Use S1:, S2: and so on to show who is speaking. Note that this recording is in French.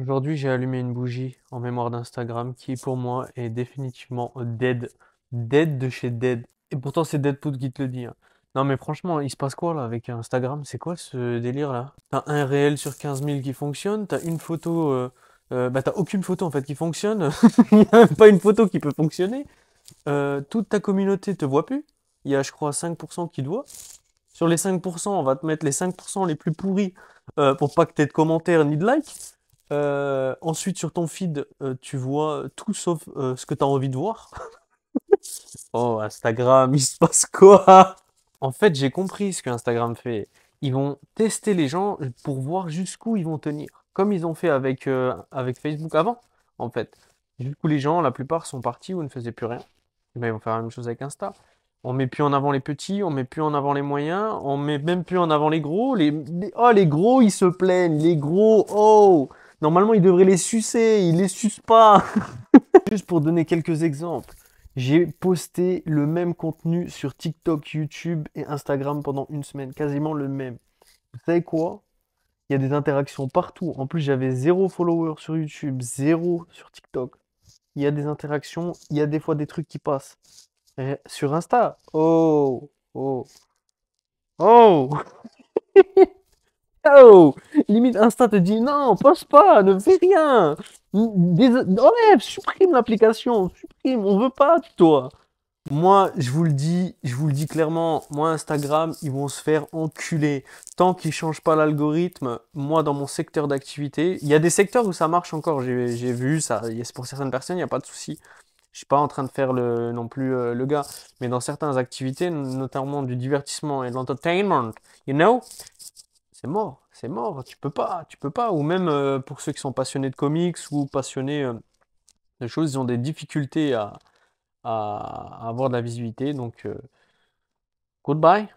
S1: Aujourd'hui, j'ai allumé une bougie en mémoire d'Instagram qui, pour moi, est définitivement dead. Dead de chez dead. Et pourtant, c'est Deadpool qui te le dit. Hein. Non, mais franchement, il se passe quoi là avec Instagram? C'est quoi ce délire là? T'as un réel sur 15 000 qui fonctionne, t'as une photo. Euh, euh, bah, t'as aucune photo en fait qui fonctionne. Il n'y a même pas une photo qui peut fonctionner. Euh, toute ta communauté te voit plus. Il y a, je crois, 5% qui te Sur les 5%, on va te mettre les 5% les plus pourris euh, pour pas que t'aies de commentaires ni de likes. Euh, ensuite, sur ton feed, euh, tu vois tout sauf euh, ce que tu as envie de voir. oh, Instagram, il se passe quoi En fait, j'ai compris ce que Instagram fait. Ils vont tester les gens pour voir jusqu'où ils vont tenir. Comme ils ont fait avec, avec Facebook avant, en fait. Du coup, les gens, la plupart, sont partis ou ne faisaient plus rien. Eh ben, ils vont faire la même chose avec Insta. On met plus en avant les petits, on met plus en avant les moyens, on met même plus en avant les gros. Oh, les gros, ils se plaignent. Les gros, oh Normalement, il devrait les sucer, il les suce pas. Juste pour donner quelques exemples. J'ai posté le même contenu sur TikTok, YouTube et Instagram pendant une semaine, quasiment le même. Vous savez quoi Il y a des interactions partout. En plus, j'avais zéro follower sur YouTube, zéro sur TikTok. Il y a des interactions, il y a des fois des trucs qui passent. Euh, sur Insta, oh, oh, oh. oh limite Insta te dit non, poste pas, ne fais rien. Des... supprime l'application, supprime, on veut pas de toi. Moi, je vous le dis, je vous le dis clairement, moi Instagram, ils vont se faire enculer. Tant qu'ils changent pas l'algorithme, moi dans mon secteur d'activité, il y a des secteurs où ça marche encore, j'ai vu ça, pour certaines personnes, il n'y a pas de souci. Je suis pas en train de faire le, non plus euh, le gars, mais dans certaines activités, notamment du divertissement et de l'entertainment, you know, c'est mort, c'est mort, tu peux pas, tu peux pas. Ou même euh, pour ceux qui sont passionnés de comics ou passionnés euh, de choses, ils ont des difficultés à, avoir de la visibilité. Donc, euh, goodbye.